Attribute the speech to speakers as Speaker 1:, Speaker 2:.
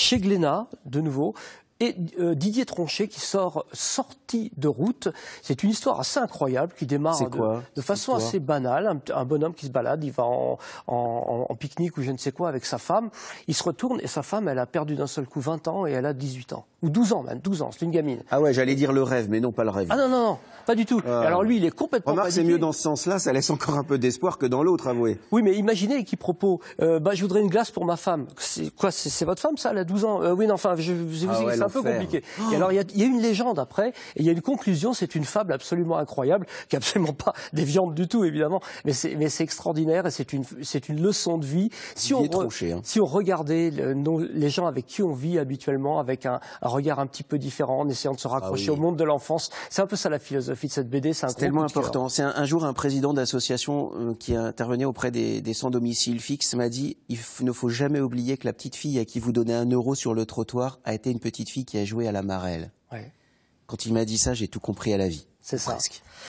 Speaker 1: chez Glénat, de nouveau, et euh, Didier Tronchet qui sort sorti de route. C'est une histoire assez incroyable qui démarre de, façon assez banale. Un, bonhomme qui se balade, il va en, en pique-nique ou je ne sais quoi avec sa femme. Il se retourne et sa femme, elle a perdu d'un seul coup 20 ans et elle a 18 ans. Ou 12 ans même, 12 ans, c'est une gamine.
Speaker 2: Ah ouais, j'allais dire le rêve, mais non pas le rêve. Ah non, non, non. Pas du tout. Ah. Alors lui, il est complètement. Remarque, c'est mieux dans ce sens-là, ça laisse encore un peu d'espoir que dans l'autre, avouez. Oui, mais imaginez qui propose, euh, bah, je voudrais une glace pour ma femme.
Speaker 1: C'est quoi C'est votre femme, ça Elle a 12 ans. Euh, oui, non, enfin, je, je ah c'est un peu compliqué. Et alors, il y, y, a une légende après, et il y a une conclusion. C'est une fable absolument incroyable, qui est absolument pas des viandes du tout, évidemment. Mais c'est, mais c'est extraordinaire et c'est une, c'est une leçon de vie. Si on, hein. si on regardait les gens avec qui on vit habituellement, avec un, regard un petit peu différent, en essayant de se ah raccrocher au monde de l'enfance, c'est un peu ça la philosophie cette BD, c'est tellement important.
Speaker 3: C'est un, jour un président d'association euh, qui intervenait auprès des, des sans domicile fixe m'a dit il ne faut jamais oublier que la petite fille à qui vous donnez un euro sur le trottoir a été une petite fille qui a joué à la marelle. Quand il m'a dit ça, j'ai tout compris à la vie. C'est ça.